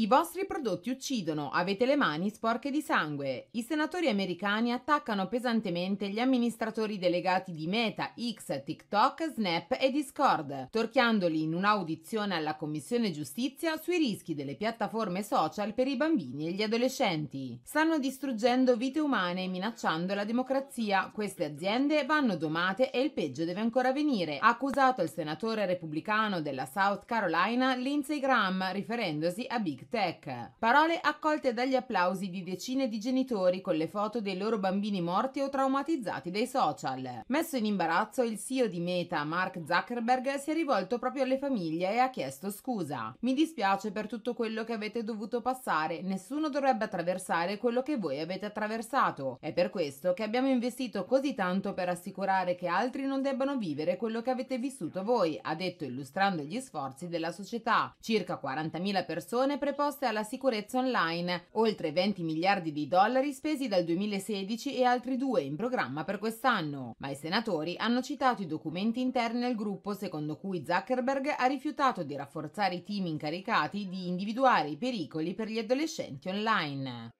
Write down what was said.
I vostri prodotti uccidono, avete le mani sporche di sangue. I senatori americani attaccano pesantemente gli amministratori delegati di Meta, X, TikTok, Snap e Discord, torchiandoli in un'audizione alla Commissione Giustizia sui rischi delle piattaforme social per i bambini e gli adolescenti. Stanno distruggendo vite umane e minacciando la democrazia. Queste aziende vanno domate e il peggio deve ancora venire, ha accusato il senatore repubblicano della South Carolina Lindsey Graham riferendosi a Big Tech. Parole accolte dagli applausi di decine di genitori con le foto dei loro bambini morti o traumatizzati dai social. Messo in imbarazzo, il CEO di Meta, Mark Zuckerberg, si è rivolto proprio alle famiglie e ha chiesto scusa. Mi dispiace per tutto quello che avete dovuto passare, nessuno dovrebbe attraversare quello che voi avete attraversato. È per questo che abbiamo investito così tanto per assicurare che altri non debbano vivere quello che avete vissuto voi, ha detto illustrando gli sforzi della società. Circa 40.000 persone preparano preposte alla sicurezza online, oltre 20 miliardi di dollari spesi dal 2016 e altri due in programma per quest'anno. Ma i senatori hanno citato i documenti interni al gruppo secondo cui Zuckerberg ha rifiutato di rafforzare i team incaricati di individuare i pericoli per gli adolescenti online.